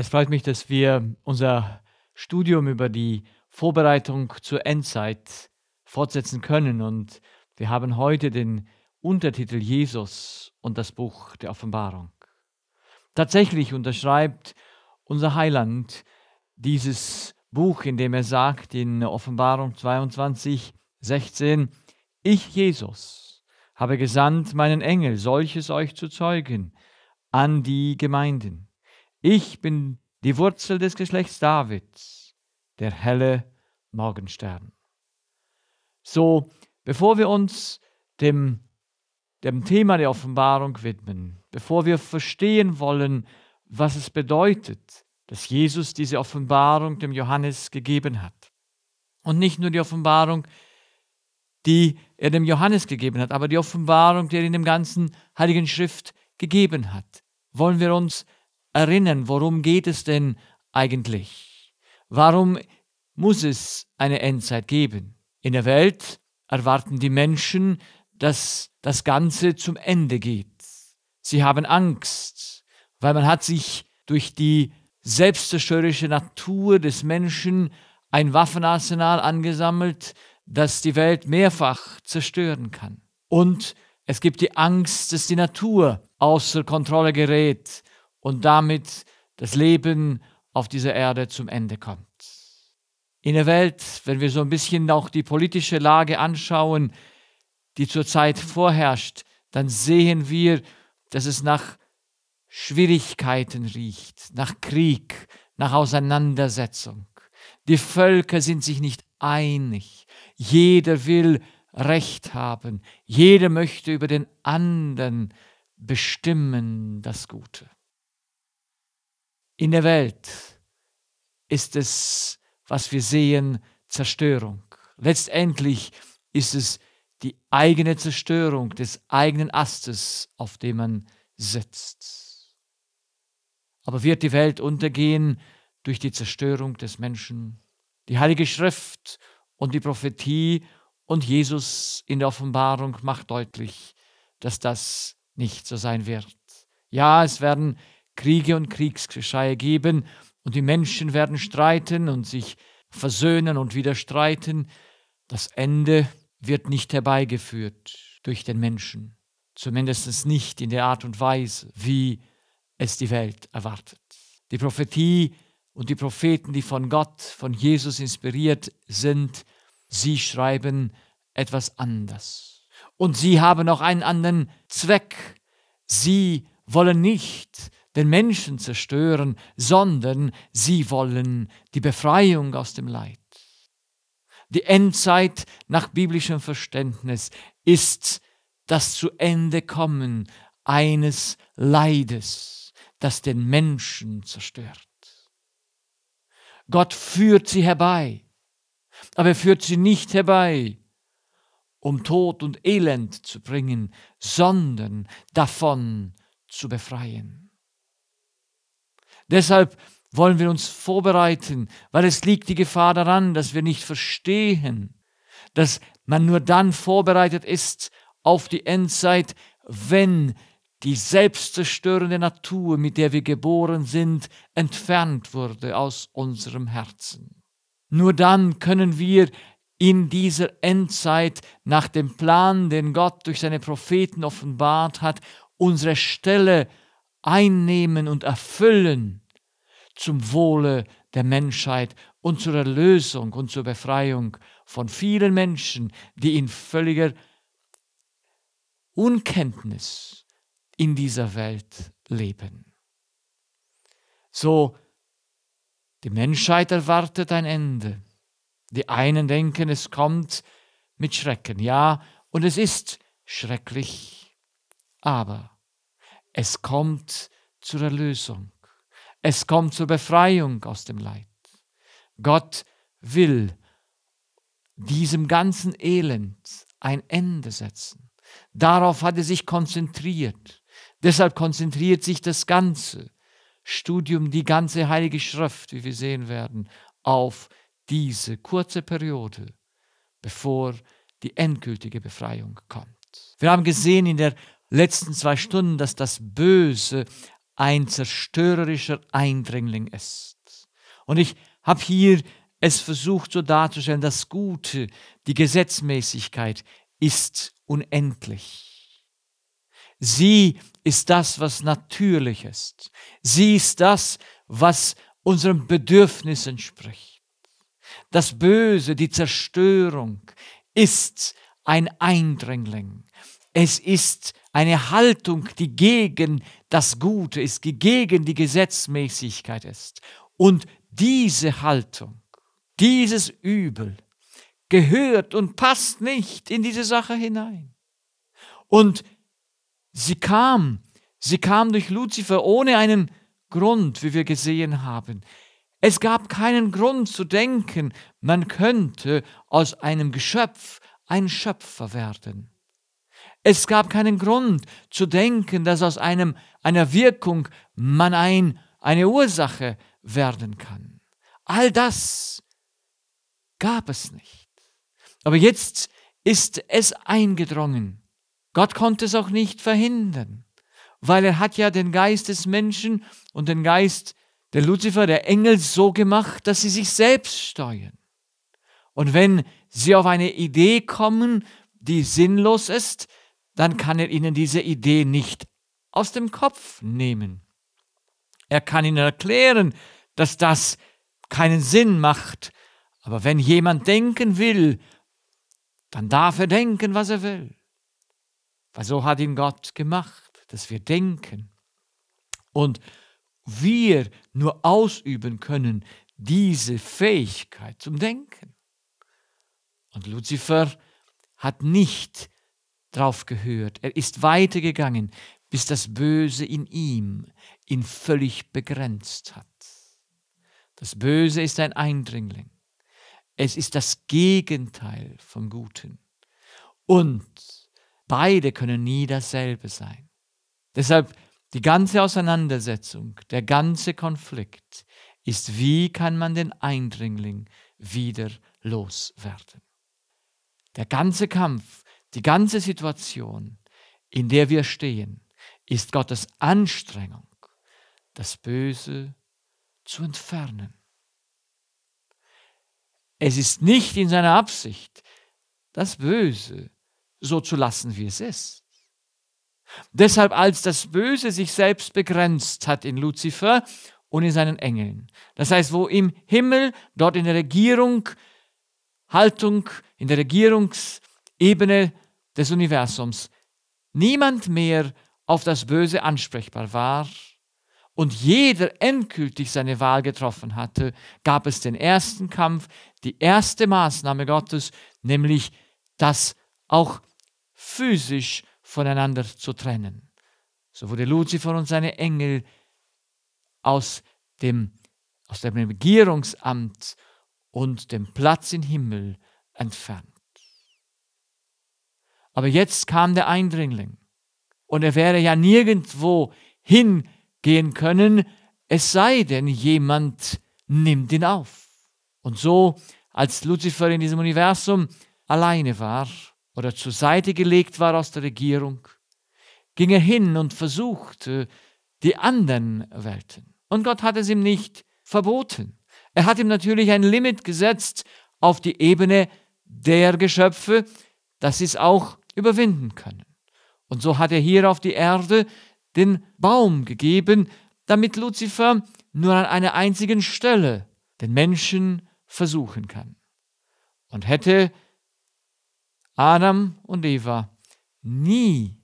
Es freut mich, dass wir unser Studium über die Vorbereitung zur Endzeit fortsetzen können und wir haben heute den Untertitel Jesus und das Buch der Offenbarung. Tatsächlich unterschreibt unser Heiland dieses Buch, in dem er sagt in Offenbarung 22, 16, ich Jesus habe gesandt meinen Engel, solches euch zu zeugen, an die Gemeinden. Ich bin die Wurzel des Geschlechts Davids, der helle Morgenstern. So, bevor wir uns dem, dem Thema der Offenbarung widmen, bevor wir verstehen wollen, was es bedeutet, dass Jesus diese Offenbarung dem Johannes gegeben hat. Und nicht nur die Offenbarung, die er dem Johannes gegeben hat, aber die Offenbarung, die er in dem ganzen Heiligen Schrift gegeben hat. Wollen wir uns erinnern, worum geht es denn eigentlich? Warum muss es eine Endzeit geben? In der Welt erwarten die Menschen, dass das Ganze zum Ende geht. Sie haben Angst, weil man hat sich durch die selbstzerstörerische Natur des Menschen ein Waffenarsenal angesammelt, das die Welt mehrfach zerstören kann. Und es gibt die Angst, dass die Natur außer Kontrolle gerät, und damit das Leben auf dieser Erde zum Ende kommt. In der Welt, wenn wir so ein bisschen auch die politische Lage anschauen, die zurzeit vorherrscht, dann sehen wir, dass es nach Schwierigkeiten riecht, nach Krieg, nach Auseinandersetzung. Die Völker sind sich nicht einig. Jeder will Recht haben. Jeder möchte über den anderen bestimmen das Gute. In der Welt ist es, was wir sehen, Zerstörung. Letztendlich ist es die eigene Zerstörung des eigenen Astes, auf dem man sitzt. Aber wird die Welt untergehen durch die Zerstörung des Menschen? Die Heilige Schrift und die Prophetie und Jesus in der Offenbarung macht deutlich, dass das nicht so sein wird. Ja, es werden Kriege und Kriegsgeschreie geben, und die Menschen werden streiten und sich versöhnen und wieder streiten. Das Ende wird nicht herbeigeführt durch den Menschen, zumindest nicht in der Art und Weise, wie es die Welt erwartet. Die Prophetie und die Propheten, die von Gott, von Jesus inspiriert sind, sie schreiben etwas anders. Und sie haben auch einen anderen Zweck. Sie wollen nicht, den Menschen zerstören, sondern sie wollen die Befreiung aus dem Leid. Die Endzeit nach biblischem Verständnis ist das zu Ende kommen eines Leides, das den Menschen zerstört. Gott führt sie herbei, aber er führt sie nicht herbei, um Tod und Elend zu bringen, sondern davon zu befreien. Deshalb wollen wir uns vorbereiten, weil es liegt die Gefahr daran, dass wir nicht verstehen, dass man nur dann vorbereitet ist auf die Endzeit, wenn die selbstzerstörende Natur, mit der wir geboren sind, entfernt wurde aus unserem Herzen. Nur dann können wir in dieser Endzeit nach dem Plan, den Gott durch seine Propheten offenbart hat, unsere Stelle einnehmen und erfüllen zum Wohle der Menschheit und zur Erlösung und zur Befreiung von vielen Menschen, die in völliger Unkenntnis in dieser Welt leben. So, die Menschheit erwartet ein Ende. Die einen denken, es kommt mit Schrecken, ja, und es ist schrecklich, aber es kommt zur Erlösung. Es kommt zur Befreiung aus dem Leid. Gott will diesem ganzen Elend ein Ende setzen. Darauf hat er sich konzentriert. Deshalb konzentriert sich das ganze Studium, die ganze Heilige Schrift, wie wir sehen werden, auf diese kurze Periode, bevor die endgültige Befreiung kommt. Wir haben gesehen in der letzten zwei Stunden, dass das Böse ein zerstörerischer Eindringling ist. Und ich habe hier es versucht so darzustellen, das Gute, die Gesetzmäßigkeit ist unendlich. Sie ist das, was natürlich ist. Sie ist das, was unserem Bedürfnis entspricht. Das Böse, die Zerstörung ist ein Eindringling. Es ist eine Haltung, die gegen das Gute ist, gegen die Gesetzmäßigkeit ist. Und diese Haltung, dieses Übel gehört und passt nicht in diese Sache hinein. Und sie kam, sie kam durch Luzifer ohne einen Grund, wie wir gesehen haben. Es gab keinen Grund zu denken, man könnte aus einem Geschöpf ein Schöpfer werden. Es gab keinen Grund zu denken, dass aus einem, einer Wirkung man ein, eine Ursache werden kann. All das gab es nicht. Aber jetzt ist es eingedrungen. Gott konnte es auch nicht verhindern, weil er hat ja den Geist des Menschen und den Geist der Luzifer, der Engel, so gemacht, dass sie sich selbst steuern. Und wenn sie auf eine Idee kommen, die sinnlos ist, dann kann er ihnen diese Idee nicht aus dem Kopf nehmen. Er kann ihnen erklären, dass das keinen Sinn macht. Aber wenn jemand denken will, dann darf er denken, was er will. Weil so hat ihn Gott gemacht, dass wir denken. Und wir nur ausüben können diese Fähigkeit zum Denken. Und Luzifer hat nicht drauf gehört. Er ist weitergegangen, bis das Böse in ihm ihn völlig begrenzt hat. Das Böse ist ein Eindringling. Es ist das Gegenteil vom Guten. Und beide können nie dasselbe sein. Deshalb die ganze Auseinandersetzung, der ganze Konflikt ist, wie kann man den Eindringling wieder loswerden. Der ganze Kampf die ganze Situation, in der wir stehen, ist Gottes Anstrengung, das Böse zu entfernen. Es ist nicht in seiner Absicht, das Böse so zu lassen, wie es ist. Deshalb, als das Böse sich selbst begrenzt hat in Luzifer und in seinen Engeln, das heißt, wo im Himmel, dort in der Regierung, Haltung, in der Regierungsebene des Universums niemand mehr auf das Böse ansprechbar war und jeder endgültig seine Wahl getroffen hatte, gab es den ersten Kampf, die erste Maßnahme Gottes, nämlich das auch physisch voneinander zu trennen. So wurde Luzifer und seine Engel aus dem, aus dem Regierungsamt und dem Platz im Himmel entfernt. Aber jetzt kam der Eindringling. Und er wäre ja nirgendwo hingehen können, es sei denn, jemand nimmt ihn auf. Und so, als Luzifer in diesem Universum alleine war oder zur Seite gelegt war aus der Regierung, ging er hin und versuchte die anderen Welten. Und Gott hat es ihm nicht verboten. Er hat ihm natürlich ein Limit gesetzt auf die Ebene der Geschöpfe. Das ist auch überwinden können. Und so hat er hier auf die Erde den Baum gegeben, damit Luzifer nur an einer einzigen Stelle den Menschen versuchen kann. Und hätte Adam und Eva nie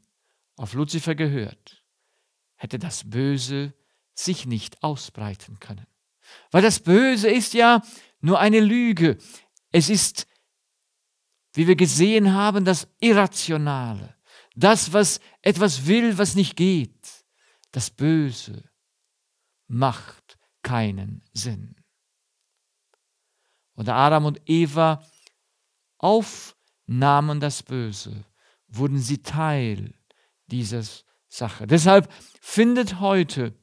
auf Luzifer gehört, hätte das Böse sich nicht ausbreiten können. Weil das Böse ist ja nur eine Lüge. Es ist wie wir gesehen haben, das Irrationale, das, was etwas will, was nicht geht, das Böse macht keinen Sinn. Und Adam und Eva aufnahmen das Böse, wurden sie Teil dieser Sache. Deshalb findet heute,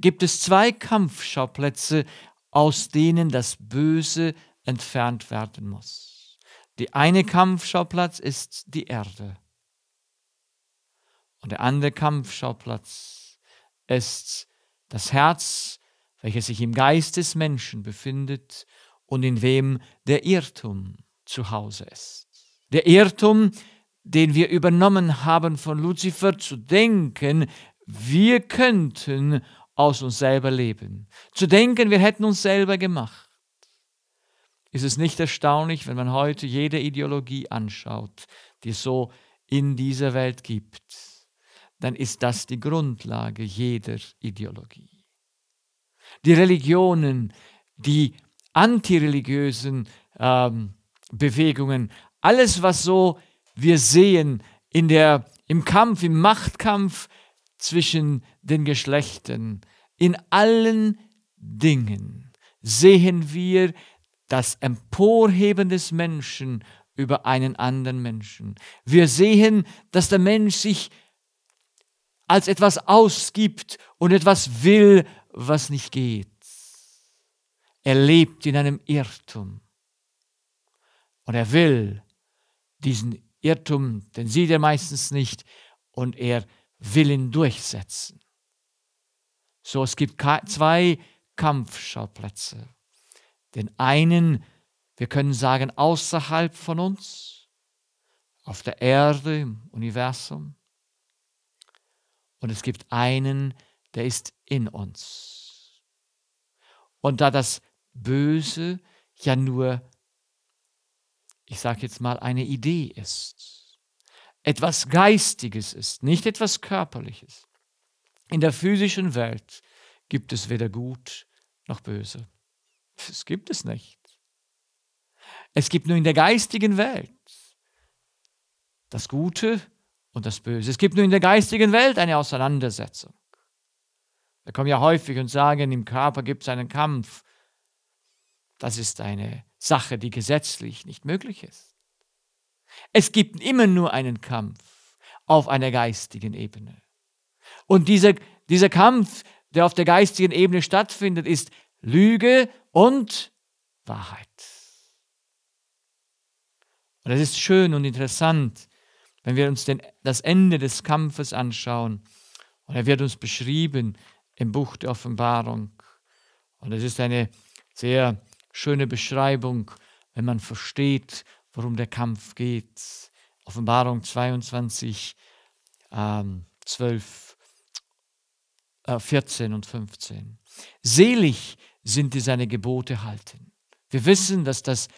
gibt es zwei Kampfschauplätze, aus denen das Böse entfernt werden muss. Die eine Kampfschauplatz ist die Erde und der andere Kampfschauplatz ist das Herz, welches sich im Geist des Menschen befindet und in wem der Irrtum zu Hause ist. Der Irrtum, den wir übernommen haben von Luzifer, zu denken, wir könnten aus uns selber leben. Zu denken, wir hätten uns selber gemacht ist es nicht erstaunlich, wenn man heute jede Ideologie anschaut, die es so in dieser Welt gibt, dann ist das die Grundlage jeder Ideologie. Die Religionen, die antireligiösen ähm, Bewegungen, alles, was so wir sehen in der, im Kampf, im Machtkampf zwischen den Geschlechtern, in allen Dingen sehen wir das Emporheben des Menschen über einen anderen Menschen. Wir sehen, dass der Mensch sich als etwas ausgibt und etwas will, was nicht geht. Er lebt in einem Irrtum. Und er will diesen Irrtum, den sieht er meistens nicht, und er will ihn durchsetzen. So, es gibt zwei Kampfschauplätze. Den einen, wir können sagen, außerhalb von uns, auf der Erde, im Universum. Und es gibt einen, der ist in uns. Und da das Böse ja nur, ich sage jetzt mal, eine Idee ist, etwas Geistiges ist, nicht etwas Körperliches. In der physischen Welt gibt es weder Gut noch Böse. Das gibt es nicht. Es gibt nur in der geistigen Welt das Gute und das Böse. Es gibt nur in der geistigen Welt eine Auseinandersetzung. Wir kommen ja häufig und sagen, im Körper gibt es einen Kampf. Das ist eine Sache, die gesetzlich nicht möglich ist. Es gibt immer nur einen Kampf auf einer geistigen Ebene. Und dieser, dieser Kampf, der auf der geistigen Ebene stattfindet, ist Lüge und Wahrheit. Und es ist schön und interessant, wenn wir uns den, das Ende des Kampfes anschauen. Und er wird uns beschrieben im Buch der Offenbarung. Und es ist eine sehr schöne Beschreibung, wenn man versteht, worum der Kampf geht. Offenbarung 22, ähm, 12, äh, 14 und 15. Selig sind, die seine Gebote halten. Wir wissen, dass das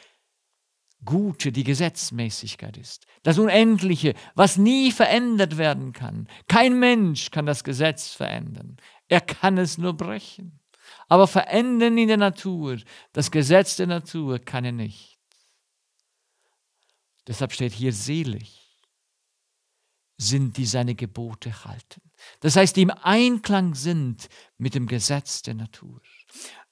Gute die Gesetzmäßigkeit ist, das Unendliche, was nie verändert werden kann. Kein Mensch kann das Gesetz verändern. Er kann es nur brechen. Aber verändern in der Natur, das Gesetz der Natur kann er nicht. Deshalb steht hier selig sind, die seine Gebote halten. Das heißt, die im Einklang sind mit dem Gesetz der Natur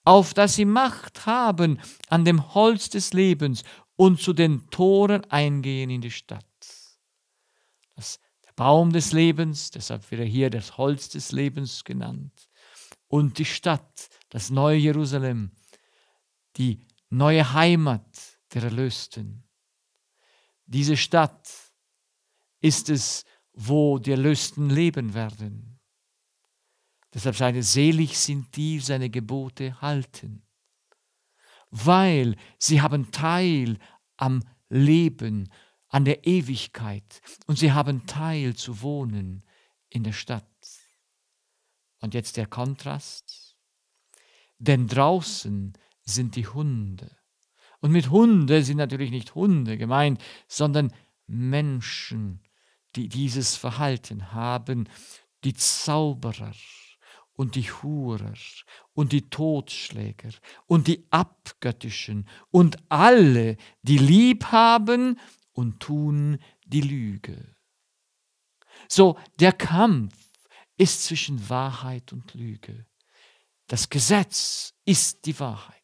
auf dass sie Macht haben an dem Holz des Lebens und zu den Toren eingehen in die Stadt. Das, der Baum des Lebens, deshalb wird er hier das Holz des Lebens genannt, und die Stadt, das neue Jerusalem, die neue Heimat der Erlösten. Diese Stadt ist es, wo die Erlösten leben werden. Deshalb sagt er, selig sind die, seine Gebote halten, weil sie haben Teil am Leben, an der Ewigkeit und sie haben Teil zu wohnen in der Stadt. Und jetzt der Kontrast. Denn draußen sind die Hunde. Und mit Hunde sind natürlich nicht Hunde gemeint, sondern Menschen, die dieses Verhalten haben, die Zauberer, und die Hurer und die Totschläger und die Abgöttischen und alle, die lieb haben und tun die Lüge. So, der Kampf ist zwischen Wahrheit und Lüge. Das Gesetz ist die Wahrheit.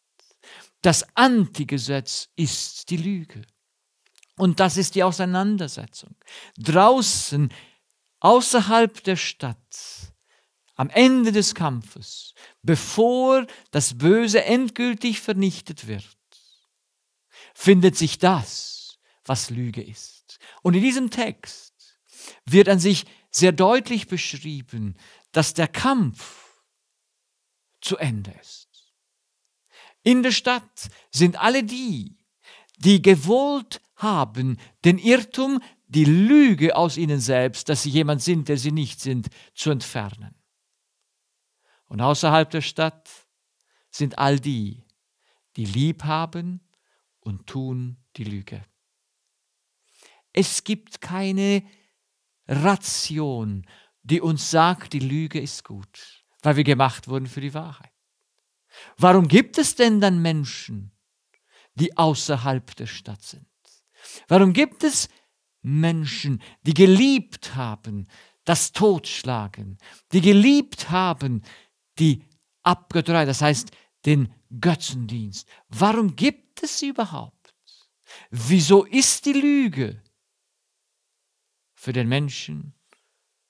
Das Antigesetz ist die Lüge. Und das ist die Auseinandersetzung. Draußen, außerhalb der Stadt, am Ende des Kampfes, bevor das Böse endgültig vernichtet wird, findet sich das, was Lüge ist. Und in diesem Text wird an sich sehr deutlich beschrieben, dass der Kampf zu Ende ist. In der Stadt sind alle die, die gewollt haben, den Irrtum, die Lüge aus ihnen selbst, dass sie jemand sind, der sie nicht sind, zu entfernen. Und außerhalb der Stadt sind all die, die lieb haben und tun die Lüge. Es gibt keine Ration, die uns sagt, die Lüge ist gut, weil wir gemacht wurden für die Wahrheit. Warum gibt es denn dann Menschen, die außerhalb der Stadt sind? Warum gibt es Menschen, die geliebt haben das Totschlagen, die geliebt haben die Abgötterei, das heißt den Götzendienst. Warum gibt es sie überhaupt? Wieso ist die Lüge für den Menschen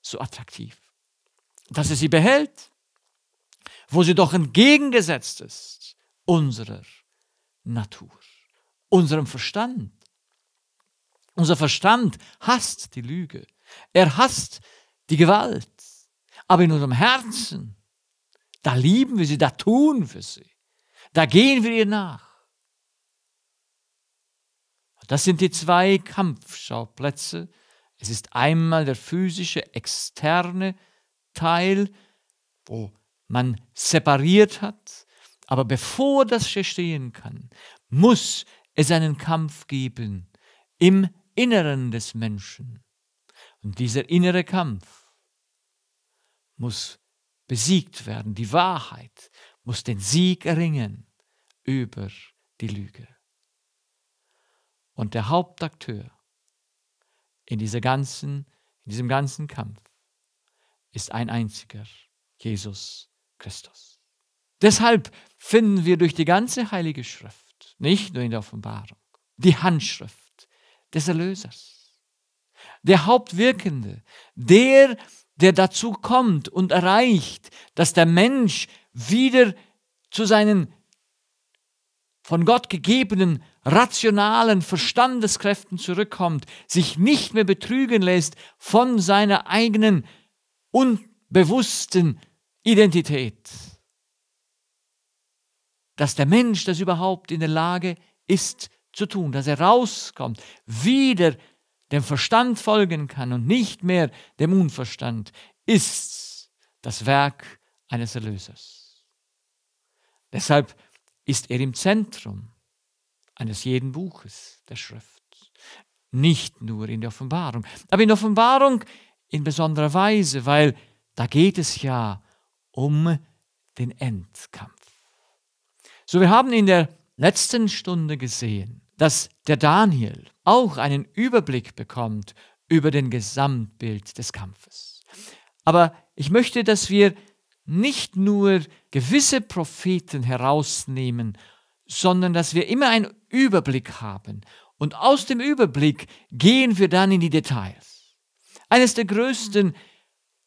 so attraktiv? Dass er sie behält, wo sie doch entgegengesetzt ist unserer Natur, unserem Verstand. Unser Verstand hasst die Lüge, er hasst die Gewalt, aber in unserem Herzen da lieben wir sie, da tun wir sie. Da gehen wir ihr nach. Das sind die zwei Kampfschauplätze. Es ist einmal der physische, externe Teil, wo man separiert hat. Aber bevor das geschehen kann, muss es einen Kampf geben im Inneren des Menschen. Und dieser innere Kampf muss besiegt werden. Die Wahrheit muss den Sieg erringen über die Lüge. Und der Hauptakteur in, dieser ganzen, in diesem ganzen Kampf ist ein einziger, Jesus Christus. Deshalb finden wir durch die ganze heilige Schrift, nicht nur in der Offenbarung, die Handschrift des Erlösers, der Hauptwirkende, der, der dazu kommt und erreicht, dass der Mensch wieder zu seinen von Gott gegebenen rationalen Verstandeskräften zurückkommt, sich nicht mehr betrügen lässt von seiner eigenen unbewussten Identität. Dass der Mensch das überhaupt in der Lage ist zu tun, dass er rauskommt, wieder dem Verstand folgen kann und nicht mehr dem Unverstand, ist das Werk eines Erlösers. Deshalb ist er im Zentrum eines jeden Buches der Schrift, nicht nur in der Offenbarung, aber in der Offenbarung in besonderer Weise, weil da geht es ja um den Endkampf. So, wir haben in der letzten Stunde gesehen, dass der Daniel auch einen Überblick bekommt über den Gesamtbild des Kampfes. Aber ich möchte, dass wir nicht nur gewisse Propheten herausnehmen, sondern dass wir immer einen Überblick haben. Und aus dem Überblick gehen wir dann in die Details. Eines der größten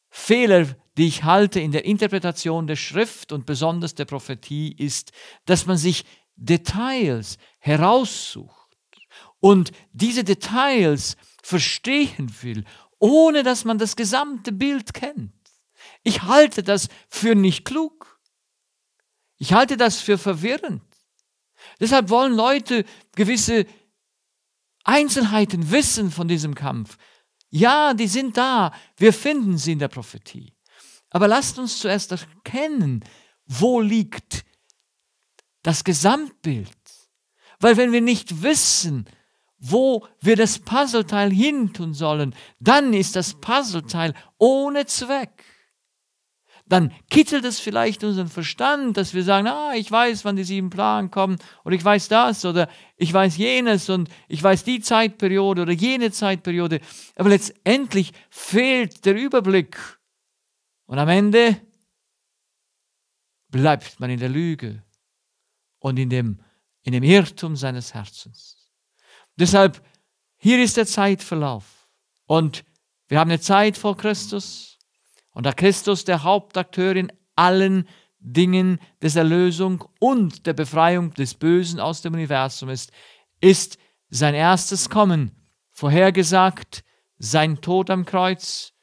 Fehler, die ich halte in der Interpretation der Schrift und besonders der Prophetie, ist, dass man sich Details heraussucht und diese Details verstehen will, ohne dass man das gesamte Bild kennt. Ich halte das für nicht klug. Ich halte das für verwirrend. Deshalb wollen Leute gewisse Einzelheiten wissen von diesem Kampf. Ja, die sind da. Wir finden sie in der Prophetie. Aber lasst uns zuerst erkennen, wo liegt das Gesamtbild. Weil wenn wir nicht wissen, wo wir das Puzzleteil hin tun sollen, dann ist das Puzzleteil ohne Zweck. Dann kitzelt es vielleicht unseren Verstand, dass wir sagen, ah, ich weiß, wann die sieben Plagen kommen oder ich weiß das oder ich weiß jenes und ich weiß die Zeitperiode oder jene Zeitperiode. Aber letztendlich fehlt der Überblick. Und am Ende bleibt man in der Lüge und in dem, in dem Irrtum seines Herzens. Deshalb, hier ist der Zeitverlauf. Und wir haben eine Zeit vor Christus. Und da Christus der Hauptakteur in allen Dingen des Erlösung und der Befreiung des Bösen aus dem Universum ist, ist sein erstes Kommen vorhergesagt, sein Tod am Kreuz,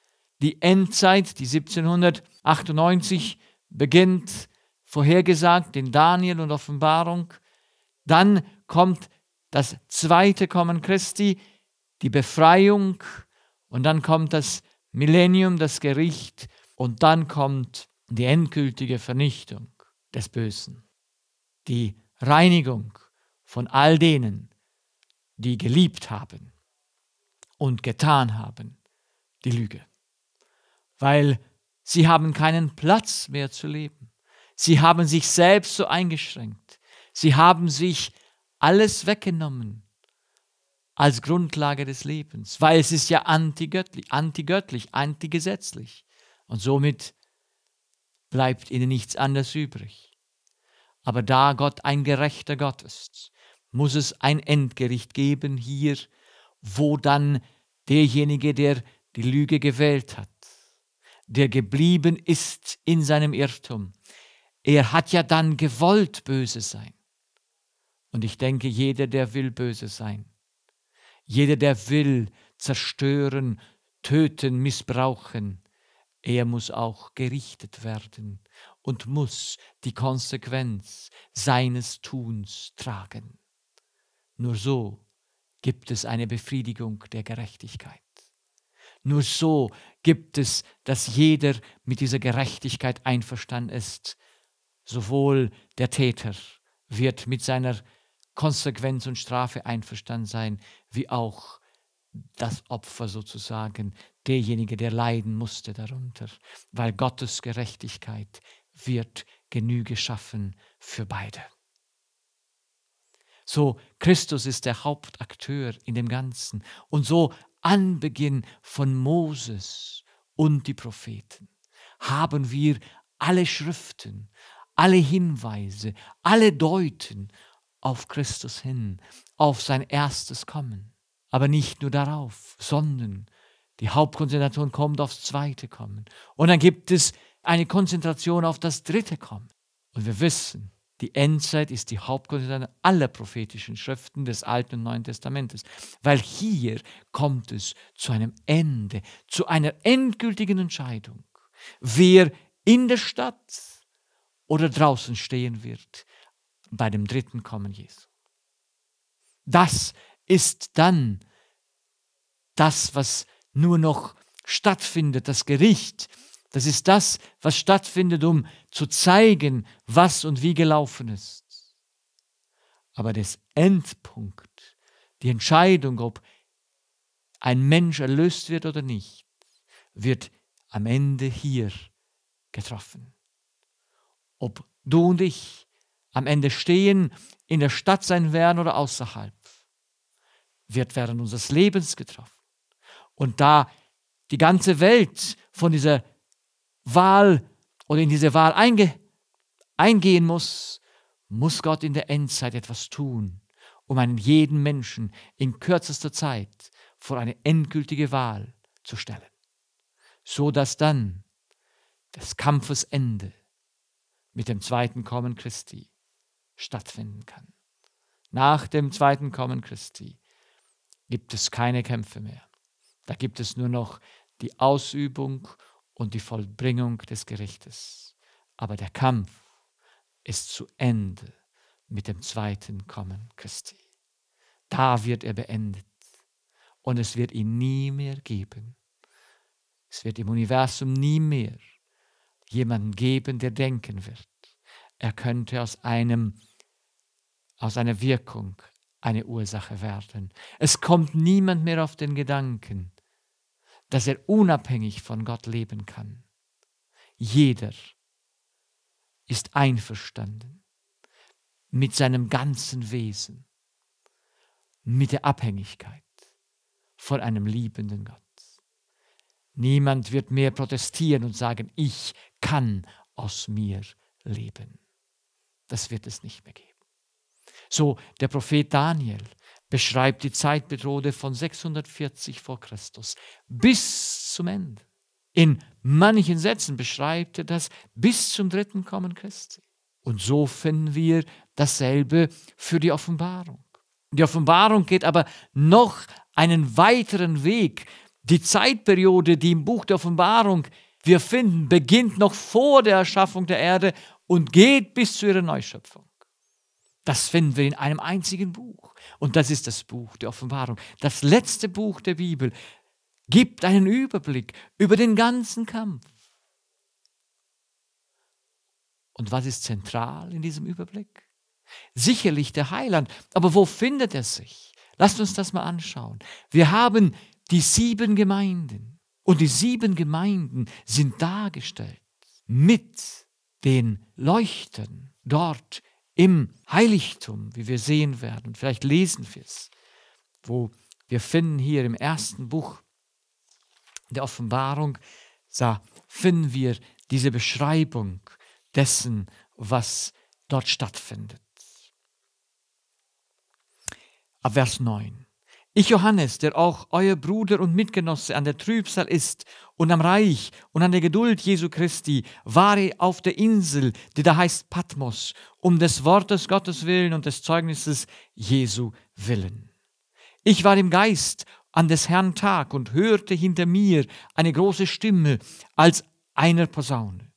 die Endzeit, die 1798 beginnt, vorhergesagt in Daniel und Offenbarung, dann kommt das zweite Kommen Christi, die Befreiung und dann kommt das Millennium, das Gericht und dann kommt die endgültige Vernichtung des Bösen, die Reinigung von all denen, die geliebt haben und getan haben, die Lüge, weil sie haben keinen Platz mehr zu leben. Sie haben sich selbst so eingeschränkt. Sie haben sich alles weggenommen als Grundlage des Lebens, weil es ist ja antigöttlich, antigöttlich, antigesetzlich. Und somit bleibt ihnen nichts anderes übrig. Aber da Gott ein gerechter Gott ist, muss es ein Endgericht geben hier, wo dann derjenige, der die Lüge gewählt hat, der geblieben ist in seinem Irrtum, er hat ja dann gewollt böse sein. Und ich denke, jeder, der will böse sein, jeder, der will zerstören, töten, missbrauchen, er muss auch gerichtet werden und muss die Konsequenz seines Tuns tragen. Nur so gibt es eine Befriedigung der Gerechtigkeit. Nur so gibt es, dass jeder mit dieser Gerechtigkeit einverstanden ist. Sowohl der Täter wird mit seiner Konsequenz und Strafe einverstanden sein, wie auch das Opfer sozusagen, derjenige, der leiden musste darunter, weil Gottes Gerechtigkeit wird Genüge schaffen für beide. So, Christus ist der Hauptakteur in dem Ganzen und so Anbeginn von Moses und die Propheten haben wir alle Schriften, alle Hinweise, alle Deuten auf Christus hin, auf sein erstes Kommen. Aber nicht nur darauf, sondern die Hauptkonzentration kommt aufs zweite Kommen. Und dann gibt es eine Konzentration auf das dritte Kommen. Und wir wissen, die Endzeit ist die Hauptkonzentration aller prophetischen Schriften des Alten und Neuen Testamentes, weil hier kommt es zu einem Ende, zu einer endgültigen Entscheidung, wer in der Stadt oder draußen stehen wird, bei dem dritten Kommen Jesu. Das ist dann das, was nur noch stattfindet, das Gericht. Das ist das, was stattfindet, um zu zeigen, was und wie gelaufen ist. Aber das Endpunkt, die Entscheidung, ob ein Mensch erlöst wird oder nicht, wird am Ende hier getroffen. Ob du und ich am Ende stehen, in der Stadt sein werden oder außerhalb, wird während unseres Lebens getroffen. Und da die ganze Welt von dieser Wahl oder in diese Wahl einge eingehen muss, muss Gott in der Endzeit etwas tun, um einen jeden Menschen in kürzester Zeit vor eine endgültige Wahl zu stellen, so dass dann des Kampfes Ende mit dem zweiten Kommen Christi stattfinden kann. Nach dem zweiten Kommen Christi gibt es keine Kämpfe mehr. Da gibt es nur noch die Ausübung und die Vollbringung des Gerichtes. Aber der Kampf ist zu Ende mit dem zweiten Kommen Christi. Da wird er beendet und es wird ihn nie mehr geben. Es wird im Universum nie mehr jemanden geben, der denken wird. Er könnte aus einem aus einer Wirkung eine Ursache werden. Es kommt niemand mehr auf den Gedanken, dass er unabhängig von Gott leben kann. Jeder ist einverstanden mit seinem ganzen Wesen, mit der Abhängigkeit von einem liebenden Gott. Niemand wird mehr protestieren und sagen, ich kann aus mir leben. Das wird es nicht mehr geben. So, der Prophet Daniel beschreibt die Zeitbedrohung von 640 vor Christus bis zum Ende. In manchen Sätzen beschreibt er das bis zum dritten Kommen Christi. Und so finden wir dasselbe für die Offenbarung. Die Offenbarung geht aber noch einen weiteren Weg. Die Zeitperiode, die im Buch der Offenbarung wir finden, beginnt noch vor der Erschaffung der Erde und geht bis zu ihrer Neuschöpfung. Das finden wir in einem einzigen Buch. Und das ist das Buch der Offenbarung. Das letzte Buch der Bibel gibt einen Überblick über den ganzen Kampf. Und was ist zentral in diesem Überblick? Sicherlich der Heiland. Aber wo findet er sich? Lasst uns das mal anschauen. Wir haben die sieben Gemeinden. Und die sieben Gemeinden sind dargestellt mit den Leuchtern dort im Heiligtum, wie wir sehen werden. Vielleicht lesen wir es, wo wir finden hier im ersten Buch der Offenbarung, da finden wir diese Beschreibung dessen, was dort stattfindet. Ab Vers 9. Ich Johannes, der auch euer Bruder und Mitgenosse an der Trübsal ist und am Reich und an der Geduld Jesu Christi, war auf der Insel, die da heißt Patmos, um des Wortes Gottes willen und des Zeugnisses Jesu willen. Ich war im Geist an des Herrn Tag und hörte hinter mir eine große Stimme als einer Posaune.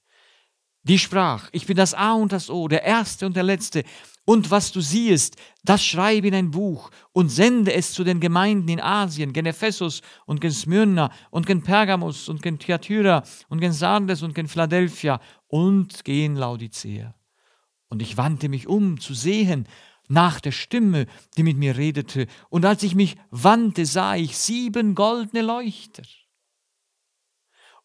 Die sprach, ich bin das A und das O, der Erste und der Letzte, und was du siehst, das schreibe in ein Buch und sende es zu den Gemeinden in Asien, gen Ephesus und gen Smyrna und gen Pergamus und gen Thyatira und gen Sardes und gen Philadelphia und gen Laodicea. Und ich wandte mich um, zu sehen, nach der Stimme, die mit mir redete, und als ich mich wandte, sah ich sieben goldene Leuchter.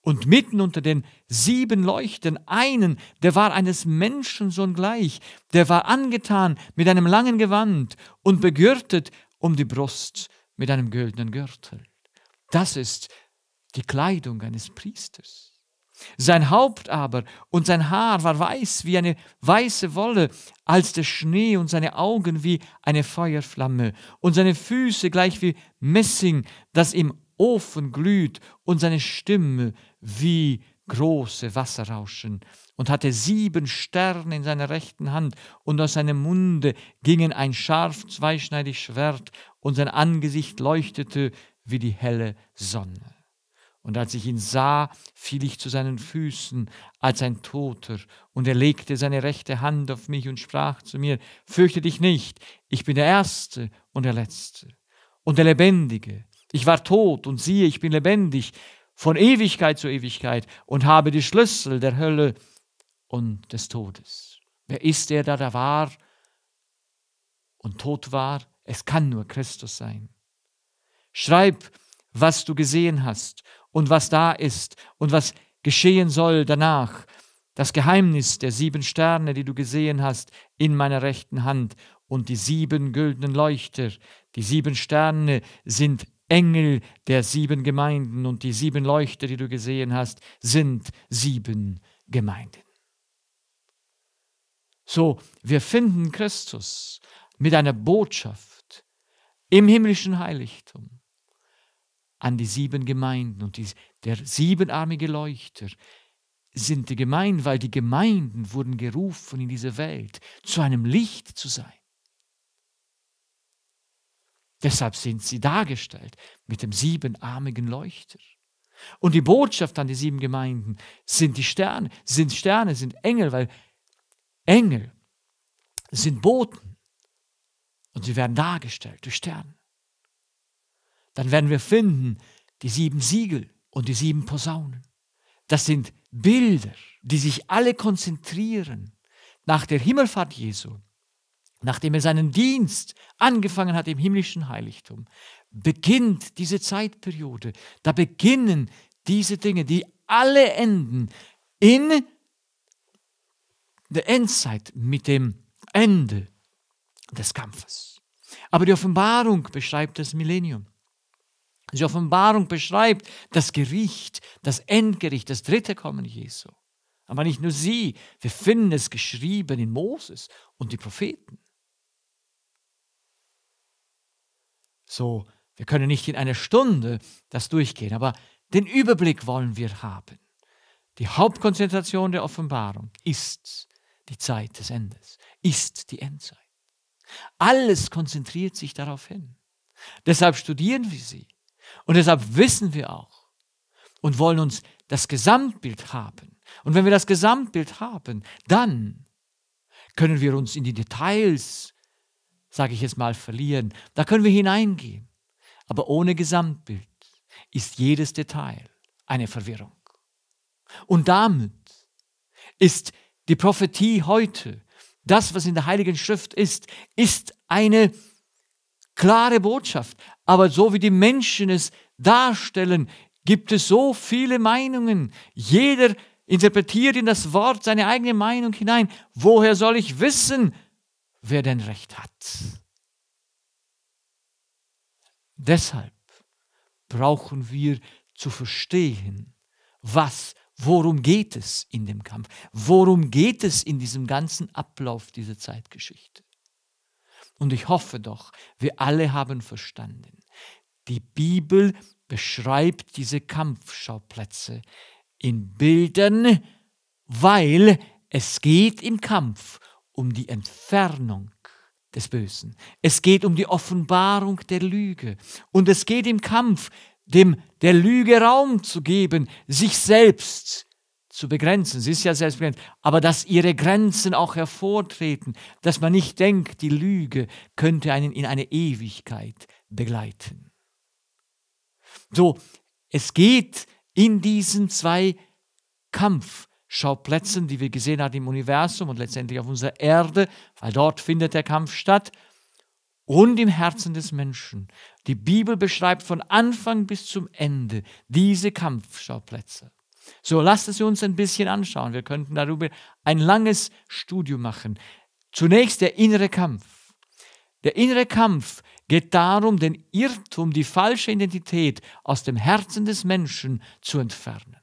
Und mitten unter den sieben Leuchten, einen, der war eines Menschensohn gleich, der war angetan mit einem langen Gewand und begürtet um die Brust mit einem goldenen Gürtel. Das ist die Kleidung eines Priesters. Sein Haupt aber und sein Haar war weiß wie eine weiße Wolle, als der Schnee und seine Augen wie eine Feuerflamme und seine Füße gleich wie Messing, das im Ofen glüht und seine Stimme wie große Wasserrauschen und hatte sieben Sterne in seiner rechten Hand, und aus seinem Munde gingen ein scharf zweischneidig Schwert, und sein Angesicht leuchtete wie die helle Sonne. Und als ich ihn sah, fiel ich zu seinen Füßen als ein Toter, und er legte seine rechte Hand auf mich und sprach zu mir, Fürchte dich nicht, ich bin der Erste und der Letzte und der Lebendige. Ich war tot, und siehe, ich bin lebendig von Ewigkeit zu Ewigkeit und habe die Schlüssel der Hölle und des Todes. Wer ist der, der da war und tot war? Es kann nur Christus sein. Schreib, was du gesehen hast und was da ist und was geschehen soll danach. Das Geheimnis der sieben Sterne, die du gesehen hast, in meiner rechten Hand und die sieben güldenen Leuchter. Die sieben Sterne sind Engel der sieben Gemeinden und die sieben Leuchter, die du gesehen hast, sind sieben Gemeinden. So, wir finden Christus mit einer Botschaft im himmlischen Heiligtum an die sieben Gemeinden und die, der siebenarmige Leuchter sind die Gemeinden, weil die Gemeinden wurden gerufen in diese Welt, zu einem Licht zu sein. Deshalb sind sie dargestellt mit dem siebenarmigen Leuchter. Und die Botschaft an die sieben Gemeinden sind die Sterne, sind Sterne, sind Engel, weil Engel sind Boten und sie werden dargestellt durch Sterne. Dann werden wir finden die sieben Siegel und die sieben Posaunen. Das sind Bilder, die sich alle konzentrieren nach der Himmelfahrt Jesu nachdem er seinen Dienst angefangen hat im himmlischen Heiligtum, beginnt diese Zeitperiode. Da beginnen diese Dinge, die alle enden in der Endzeit mit dem Ende des Kampfes. Aber die Offenbarung beschreibt das Millennium. Die Offenbarung beschreibt das Gericht, das Endgericht, das dritte Kommen Jesu. Aber nicht nur sie, wir finden es geschrieben in Moses und die Propheten. So, wir können nicht in einer Stunde das durchgehen, aber den Überblick wollen wir haben. Die Hauptkonzentration der Offenbarung ist die Zeit des Endes, ist die Endzeit. Alles konzentriert sich darauf hin. Deshalb studieren wir sie und deshalb wissen wir auch und wollen uns das Gesamtbild haben. Und wenn wir das Gesamtbild haben, dann können wir uns in die Details sage ich jetzt mal, verlieren. Da können wir hineingehen. Aber ohne Gesamtbild ist jedes Detail eine Verwirrung. Und damit ist die Prophetie heute, das, was in der Heiligen Schrift ist, ist eine klare Botschaft. Aber so wie die Menschen es darstellen, gibt es so viele Meinungen. Jeder interpretiert in das Wort seine eigene Meinung hinein. Woher soll ich wissen, wer denn recht hat. Deshalb brauchen wir zu verstehen, was, worum geht es in dem Kampf, worum geht es in diesem ganzen Ablauf dieser Zeitgeschichte. Und ich hoffe doch, wir alle haben verstanden, die Bibel beschreibt diese Kampfschauplätze in Bildern, weil es geht im Kampf um die Entfernung des Bösen. Es geht um die Offenbarung der Lüge. Und es geht im Kampf, dem der Lüge Raum zu geben, sich selbst zu begrenzen. Sie ist ja selbstbegrenzt. aber dass ihre Grenzen auch hervortreten, dass man nicht denkt, die Lüge könnte einen in eine Ewigkeit begleiten. So, es geht in diesen zwei Kampf Schauplätzen, die wir gesehen haben im Universum und letztendlich auf unserer Erde, weil dort findet der Kampf statt, und im Herzen des Menschen. Die Bibel beschreibt von Anfang bis zum Ende diese Kampfschauplätze. So, lasst es uns ein bisschen anschauen. Wir könnten darüber ein langes Studium machen. Zunächst der innere Kampf. Der innere Kampf geht darum, den Irrtum, die falsche Identität aus dem Herzen des Menschen zu entfernen.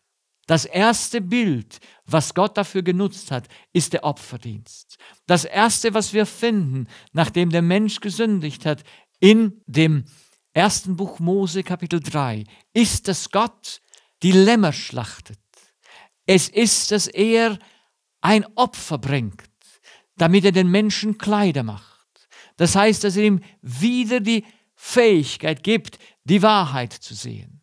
Das erste Bild, was Gott dafür genutzt hat, ist der Opferdienst. Das erste, was wir finden, nachdem der Mensch gesündigt hat, in dem ersten Buch Mose Kapitel 3, ist, dass Gott die Lämmer schlachtet. Es ist, dass er ein Opfer bringt, damit er den Menschen Kleider macht. Das heißt, dass er ihm wieder die Fähigkeit gibt, die Wahrheit zu sehen.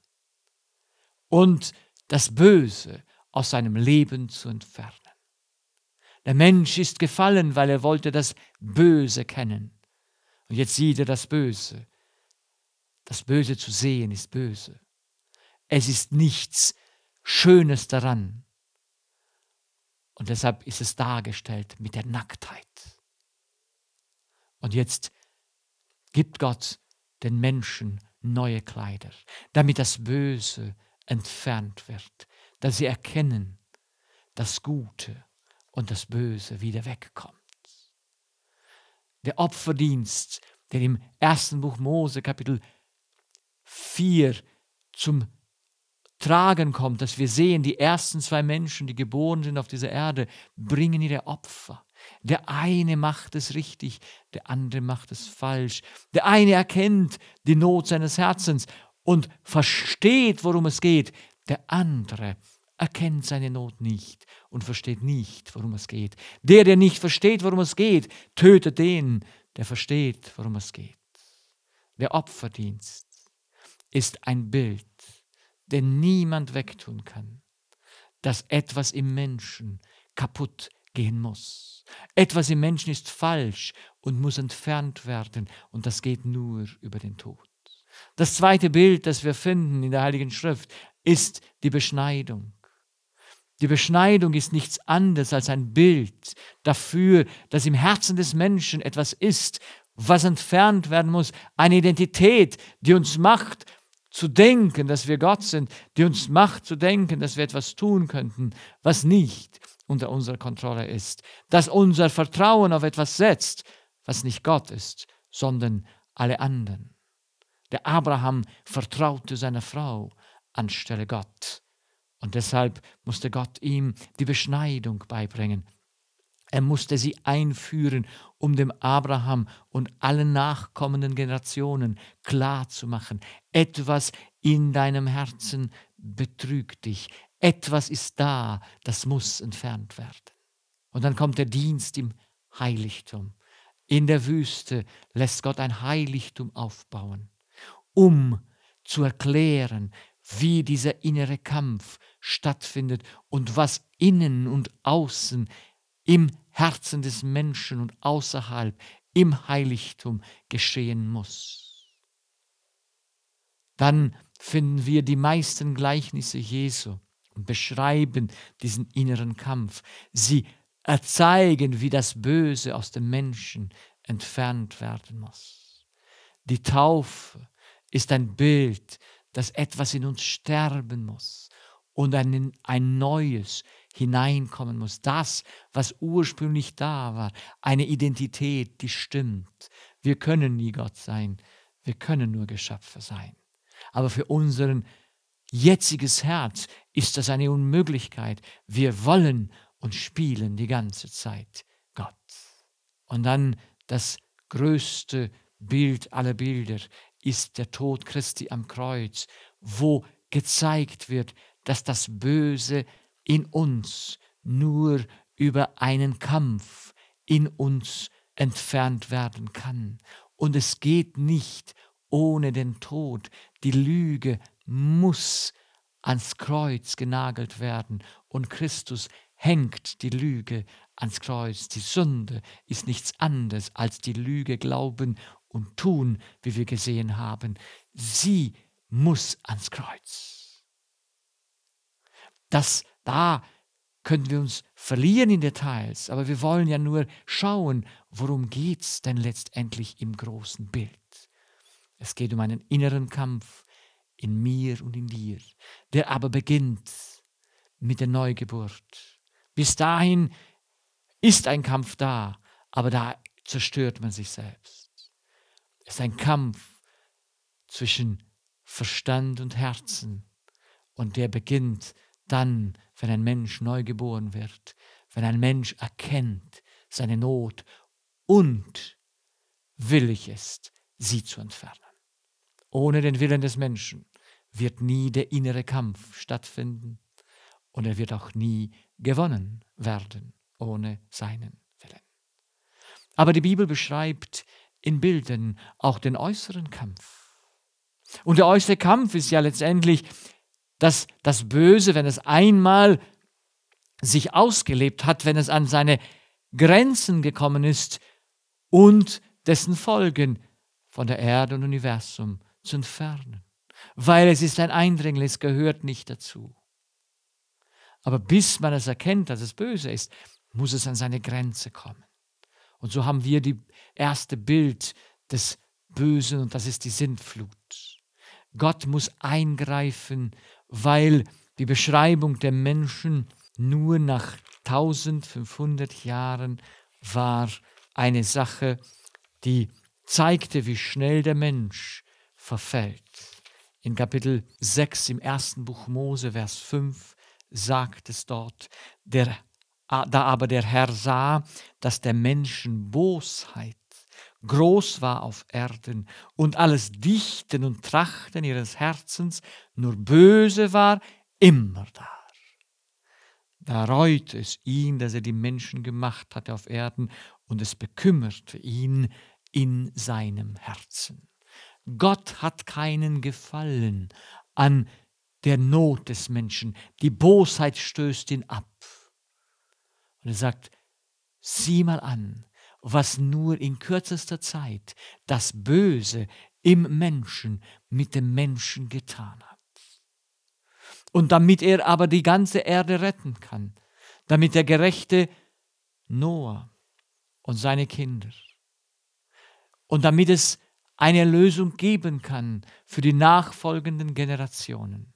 Und das Böse aus seinem Leben zu entfernen. Der Mensch ist gefallen, weil er wollte das Böse kennen. Und jetzt sieht er das Böse. Das Böse zu sehen ist böse. Es ist nichts Schönes daran. Und deshalb ist es dargestellt mit der Nacktheit. Und jetzt gibt Gott den Menschen neue Kleider, damit das Böse entfernt wird, dass sie erkennen, das Gute und das Böse wieder wegkommt. Der Opferdienst, der im ersten Buch Mose Kapitel 4 zum Tragen kommt, dass wir sehen, die ersten zwei Menschen, die geboren sind auf dieser Erde, bringen ihre Opfer. Der eine macht es richtig, der andere macht es falsch. Der eine erkennt die Not seines Herzens und versteht, worum es geht. Der andere erkennt seine Not nicht und versteht nicht, worum es geht. Der, der nicht versteht, worum es geht, tötet den, der versteht, worum es geht. Der Opferdienst ist ein Bild, den niemand wegtun kann, dass etwas im Menschen kaputt gehen muss. Etwas im Menschen ist falsch und muss entfernt werden und das geht nur über den Tod. Das zweite Bild, das wir finden in der Heiligen Schrift, ist die Beschneidung. Die Beschneidung ist nichts anderes als ein Bild dafür, dass im Herzen des Menschen etwas ist, was entfernt werden muss, eine Identität, die uns macht zu denken, dass wir Gott sind, die uns macht zu denken, dass wir etwas tun könnten, was nicht unter unserer Kontrolle ist, dass unser Vertrauen auf etwas setzt, was nicht Gott ist, sondern alle anderen. Der Abraham vertraute seiner Frau anstelle Gott. Und deshalb musste Gott ihm die Beschneidung beibringen. Er musste sie einführen, um dem Abraham und allen nachkommenden Generationen klarzumachen, etwas in deinem Herzen betrügt dich, etwas ist da, das muss entfernt werden. Und dann kommt der Dienst im Heiligtum. In der Wüste lässt Gott ein Heiligtum aufbauen um zu erklären, wie dieser innere Kampf stattfindet und was innen und außen im Herzen des Menschen und außerhalb im Heiligtum geschehen muss. Dann finden wir die meisten Gleichnisse Jesu und beschreiben diesen inneren Kampf. Sie erzeigen, wie das Böse aus dem Menschen entfernt werden muss. Die Taufe ist ein Bild, dass etwas in uns sterben muss und ein, ein neues hineinkommen muss. Das, was ursprünglich da war, eine Identität, die stimmt. Wir können nie Gott sein, wir können nur Geschöpfe sein. Aber für unseren jetziges Herz ist das eine Unmöglichkeit. Wir wollen und spielen die ganze Zeit Gott. Und dann das größte Bild aller Bilder ist der Tod Christi am Kreuz, wo gezeigt wird, dass das Böse in uns nur über einen Kampf in uns entfernt werden kann. Und es geht nicht ohne den Tod. Die Lüge muss ans Kreuz genagelt werden und Christus hängt die Lüge ans Kreuz. Die Sünde ist nichts anderes als die Lüge glauben und tun, wie wir gesehen haben. Sie muss ans Kreuz. Das da können wir uns verlieren in Details, aber wir wollen ja nur schauen, worum geht's denn letztendlich im großen Bild. Es geht um einen inneren Kampf in mir und in dir, der aber beginnt mit der Neugeburt. Bis dahin ist ein Kampf da, aber da zerstört man sich selbst. Es ist ein Kampf zwischen Verstand und Herzen. Und der beginnt dann, wenn ein Mensch neu geboren wird, wenn ein Mensch erkennt seine Not und willig ist, sie zu entfernen. Ohne den Willen des Menschen wird nie der innere Kampf stattfinden und er wird auch nie gewonnen werden ohne seinen Willen. Aber die Bibel beschreibt in Bildern auch den äußeren Kampf. Und der äußere Kampf ist ja letztendlich, dass das Böse, wenn es einmal sich ausgelebt hat, wenn es an seine Grenzen gekommen ist und dessen Folgen von der Erde und Universum zu entfernen. Weil es ist ein Eindringling, es gehört nicht dazu. Aber bis man es erkennt, dass es böse ist, muss es an seine Grenze kommen. Und so haben wir die erste Bild des Bösen und das ist die Sintflut. Gott muss eingreifen, weil die Beschreibung der Menschen nur nach 1500 Jahren war eine Sache, die zeigte, wie schnell der Mensch verfällt. In Kapitel 6 im ersten Buch Mose, Vers 5 sagt es dort, der, da aber der Herr sah, dass der Menschen Bosheit groß war auf Erden und alles Dichten und Trachten ihres Herzens nur böse war, immer da. Da reute es ihn, dass er die Menschen gemacht hatte auf Erden, und es bekümmerte ihn in seinem Herzen. Gott hat keinen Gefallen an der Not des Menschen. Die Bosheit stößt ihn ab. Und er sagt, sieh mal an, was nur in kürzester Zeit das Böse im Menschen mit dem Menschen getan hat. Und damit er aber die ganze Erde retten kann, damit der gerechte Noah und seine Kinder und damit es eine Lösung geben kann für die nachfolgenden Generationen,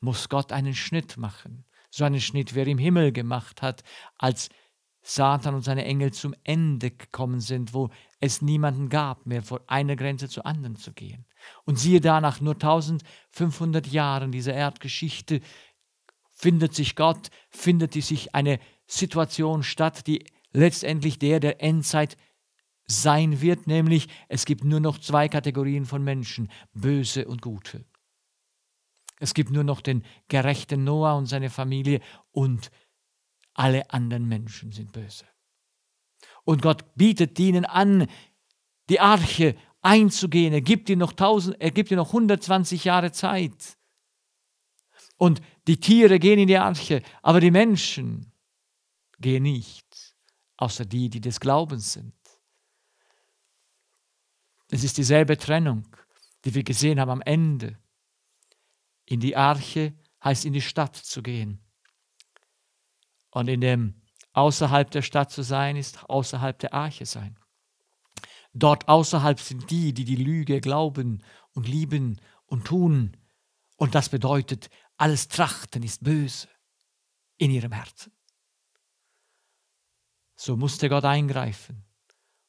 muss Gott einen Schnitt machen, so einen Schnitt, wer im Himmel gemacht hat, als Satan und seine Engel zum Ende gekommen sind, wo es niemanden gab, mehr von einer Grenze zur anderen zu gehen. Und siehe da, nach nur 1500 Jahren dieser Erdgeschichte findet sich Gott, findet sich eine Situation statt, die letztendlich der der Endzeit sein wird, nämlich es gibt nur noch zwei Kategorien von Menschen, böse und gute. Es gibt nur noch den gerechten Noah und seine Familie und die alle anderen Menschen sind böse. Und Gott bietet ihnen an, die Arche einzugehen. Er gibt ihnen noch, 1000, er gibt ihr noch 120 Jahre Zeit. Und die Tiere gehen in die Arche, aber die Menschen gehen nicht, außer die, die des Glaubens sind. Es ist dieselbe Trennung, die wir gesehen haben am Ende. In die Arche heißt in die Stadt zu gehen. Und in dem außerhalb der Stadt zu sein, ist außerhalb der Arche sein. Dort außerhalb sind die, die die Lüge glauben und lieben und tun. Und das bedeutet, alles Trachten ist böse in ihrem Herzen. So musste Gott eingreifen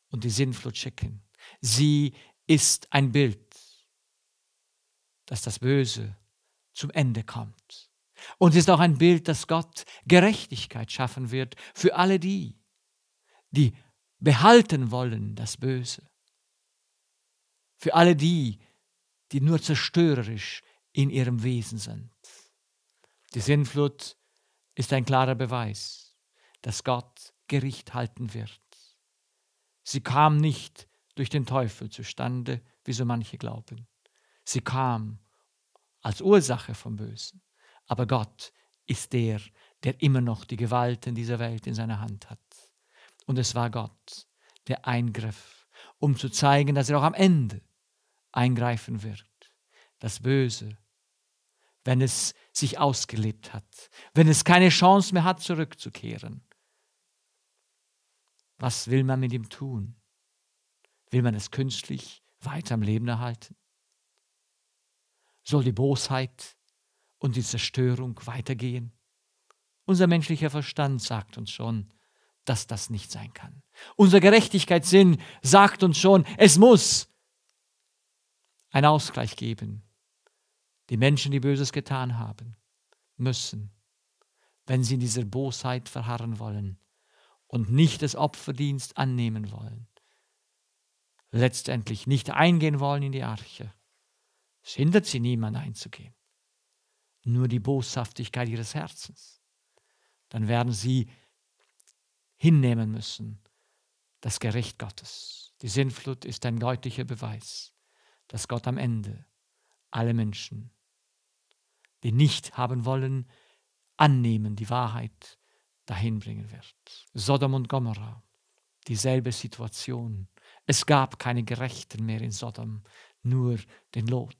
und die Sinnflut schicken. Sie ist ein Bild, dass das Böse zum Ende kommt. Und es ist auch ein Bild, dass Gott Gerechtigkeit schaffen wird für alle die, die behalten wollen das Böse. Für alle die, die nur zerstörerisch in ihrem Wesen sind. Die Sinnflut ist ein klarer Beweis, dass Gott Gericht halten wird. Sie kam nicht durch den Teufel zustande, wie so manche glauben. Sie kam als Ursache vom Bösen. Aber Gott ist der, der immer noch die Gewalten dieser Welt in seiner Hand hat. Und es war Gott, der eingriff, um zu zeigen, dass er auch am Ende eingreifen wird. Das Böse, wenn es sich ausgelebt hat, wenn es keine Chance mehr hat, zurückzukehren. Was will man mit ihm tun? Will man es künstlich weiter am Leben erhalten? Soll die Bosheit und die Zerstörung weitergehen? Unser menschlicher Verstand sagt uns schon, dass das nicht sein kann. Unser Gerechtigkeitssinn sagt uns schon, es muss einen Ausgleich geben. Die Menschen, die Böses getan haben, müssen, wenn sie in dieser Bosheit verharren wollen und nicht das Opferdienst annehmen wollen, letztendlich nicht eingehen wollen in die Arche. Es hindert sie niemand einzugehen nur die Boshaftigkeit ihres Herzens. Dann werden sie hinnehmen müssen, das Gericht Gottes. Die Sintflut ist ein deutlicher Beweis, dass Gott am Ende alle Menschen, die nicht haben wollen, annehmen, die Wahrheit dahin bringen wird. Sodom und Gomorrah, dieselbe Situation. Es gab keine Gerechten mehr in Sodom, nur den Lot.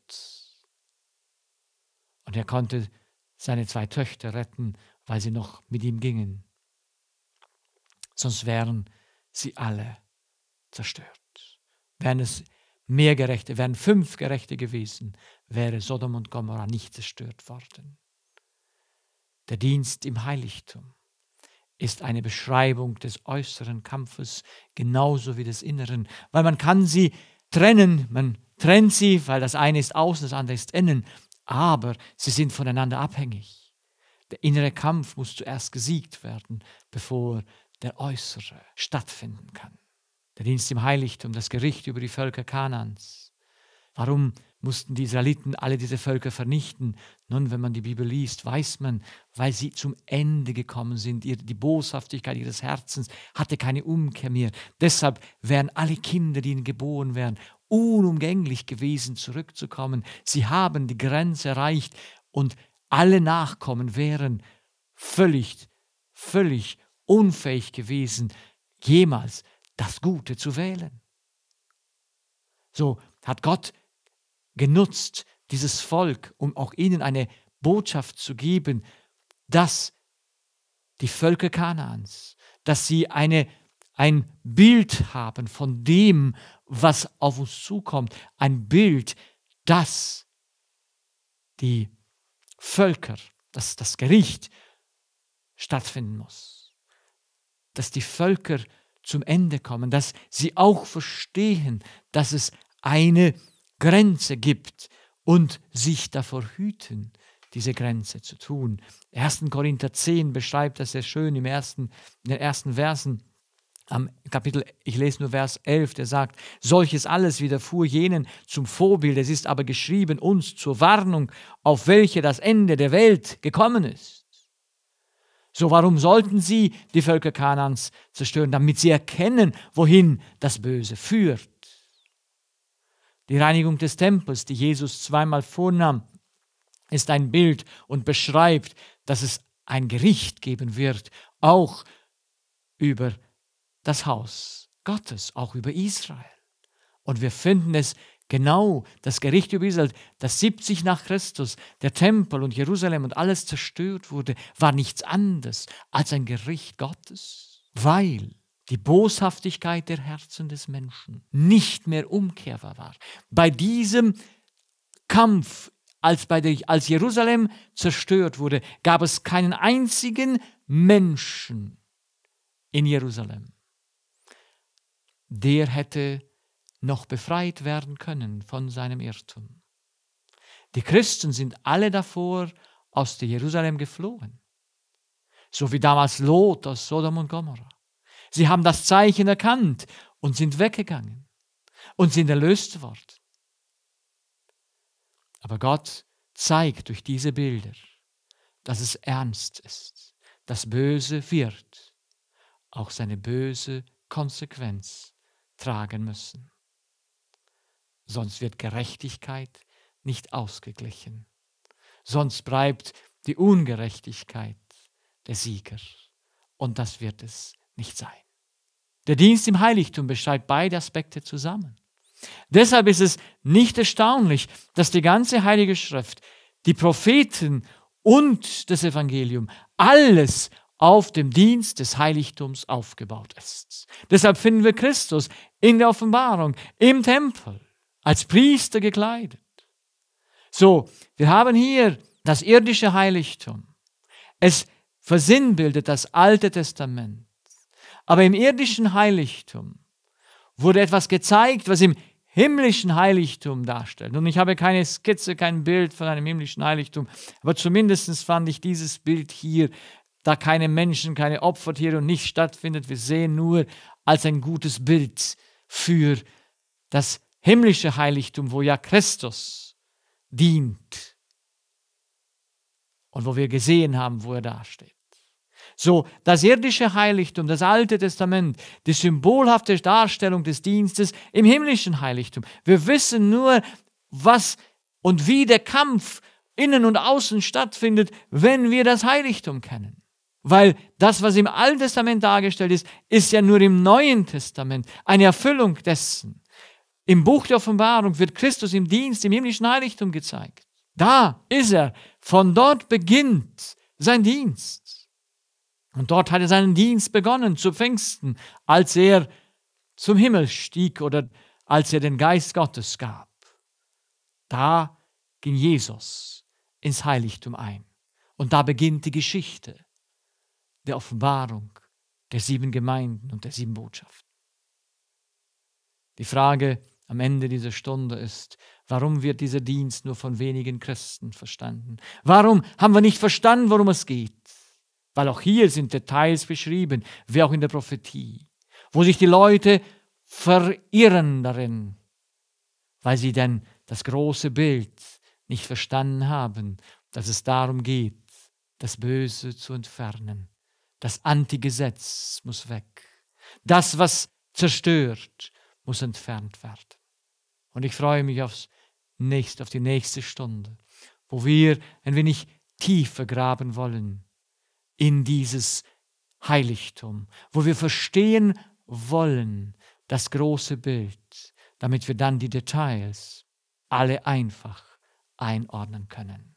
Und er konnte seine zwei Töchter retten, weil sie noch mit ihm gingen. Sonst wären sie alle zerstört. Wären es mehr Gerechte, wären fünf Gerechte gewesen, wäre Sodom und Gomorra nicht zerstört worden. Der Dienst im Heiligtum ist eine Beschreibung des äußeren Kampfes genauso wie des inneren, weil man kann sie trennen, man trennt sie, weil das eine ist außen, das andere ist innen, aber sie sind voneinander abhängig. Der innere Kampf muss zuerst gesiegt werden, bevor der äußere stattfinden kann. Der Dienst im Heiligtum, das Gericht über die Völker Kanans. Warum mussten die Israeliten alle diese Völker vernichten? Nun, wenn man die Bibel liest, weiß man, weil sie zum Ende gekommen sind. Die Boshaftigkeit ihres Herzens hatte keine Umkehr mehr. Deshalb wären alle Kinder, die ihnen geboren werden, unumgänglich gewesen, zurückzukommen. Sie haben die Grenze erreicht und alle Nachkommen wären völlig, völlig unfähig gewesen, jemals das Gute zu wählen. So hat Gott genutzt dieses Volk, um auch ihnen eine Botschaft zu geben, dass die Völker Kanaans, dass sie eine ein Bild haben von dem, was auf uns zukommt, ein Bild, dass die Völker, dass das Gericht stattfinden muss, dass die Völker zum Ende kommen, dass sie auch verstehen, dass es eine Grenze gibt und sich davor hüten, diese Grenze zu tun. 1. Korinther 10 beschreibt das sehr schön im ersten, in den ersten Versen am Kapitel, ich lese nur Vers 11, der sagt, solches alles widerfuhr jenen zum Vorbild, es ist aber geschrieben uns zur Warnung, auf welche das Ende der Welt gekommen ist. So warum sollten sie die Völker Kanans zerstören, damit sie erkennen, wohin das Böse führt? Die Reinigung des Tempels, die Jesus zweimal vornahm, ist ein Bild und beschreibt, dass es ein Gericht geben wird, auch über die das Haus Gottes, auch über Israel. Und wir finden es genau, das Gericht über Israel, das 70 nach Christus, der Tempel und Jerusalem und alles zerstört wurde, war nichts anderes als ein Gericht Gottes, weil die Boshaftigkeit der Herzen des Menschen nicht mehr umkehrbar war. Bei diesem Kampf, als, bei der, als Jerusalem zerstört wurde, gab es keinen einzigen Menschen in Jerusalem, der hätte noch befreit werden können von seinem Irrtum. Die Christen sind alle davor aus Jerusalem geflohen, so wie damals Lot aus Sodom und Gomorra. Sie haben das Zeichen erkannt und sind weggegangen und sind erlöst worden. Aber Gott zeigt durch diese Bilder, dass es ernst ist. Das Böse wird auch seine böse Konsequenz tragen müssen. Sonst wird Gerechtigkeit nicht ausgeglichen. Sonst bleibt die Ungerechtigkeit der Sieger. Und das wird es nicht sein. Der Dienst im Heiligtum beschreibt beide Aspekte zusammen. Deshalb ist es nicht erstaunlich, dass die ganze Heilige Schrift, die Propheten und das Evangelium alles auf dem Dienst des Heiligtums aufgebaut ist. Deshalb finden wir Christus in der Offenbarung, im Tempel, als Priester gekleidet. So, wir haben hier das irdische Heiligtum. Es versinnbildet das Alte Testament. Aber im irdischen Heiligtum wurde etwas gezeigt, was im himmlischen Heiligtum darstellt. Und ich habe keine Skizze, kein Bild von einem himmlischen Heiligtum, aber zumindest fand ich dieses Bild hier da keine Menschen, keine Opfertiere und nichts stattfindet. Wir sehen nur als ein gutes Bild für das himmlische Heiligtum, wo ja Christus dient und wo wir gesehen haben, wo er dasteht. So, das irdische Heiligtum, das Alte Testament, die symbolhafte Darstellung des Dienstes im himmlischen Heiligtum. Wir wissen nur, was und wie der Kampf innen und außen stattfindet, wenn wir das Heiligtum kennen. Weil das, was im Alten Testament dargestellt ist, ist ja nur im Neuen Testament eine Erfüllung dessen. Im Buch der Offenbarung wird Christus im Dienst im himmlischen Heiligtum gezeigt. Da ist er. Von dort beginnt sein Dienst. Und dort hat er seinen Dienst begonnen zu Pfingsten, als er zum Himmel stieg oder als er den Geist Gottes gab. Da ging Jesus ins Heiligtum ein. Und da beginnt die Geschichte der Offenbarung der sieben Gemeinden und der sieben Botschaften. Die Frage am Ende dieser Stunde ist, warum wird dieser Dienst nur von wenigen Christen verstanden? Warum haben wir nicht verstanden, worum es geht? Weil auch hier sind Details beschrieben, wie auch in der Prophetie, wo sich die Leute verirren darin, weil sie denn das große Bild nicht verstanden haben, dass es darum geht, das Böse zu entfernen das Antigesetz muss weg. Das, was zerstört, muss entfernt werden. Und ich freue mich aufs nächste, auf die nächste Stunde, wo wir ein wenig tiefer graben wollen in dieses Heiligtum, wo wir verstehen wollen das große Bild, damit wir dann die Details alle einfach einordnen können.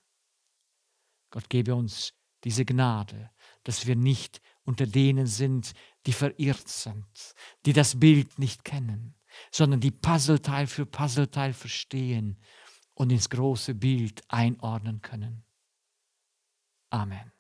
Gott gebe uns diese Gnade, dass wir nicht unter denen sind, die verirrt sind, die das Bild nicht kennen, sondern die Puzzleteil für Puzzleteil verstehen und ins große Bild einordnen können. Amen.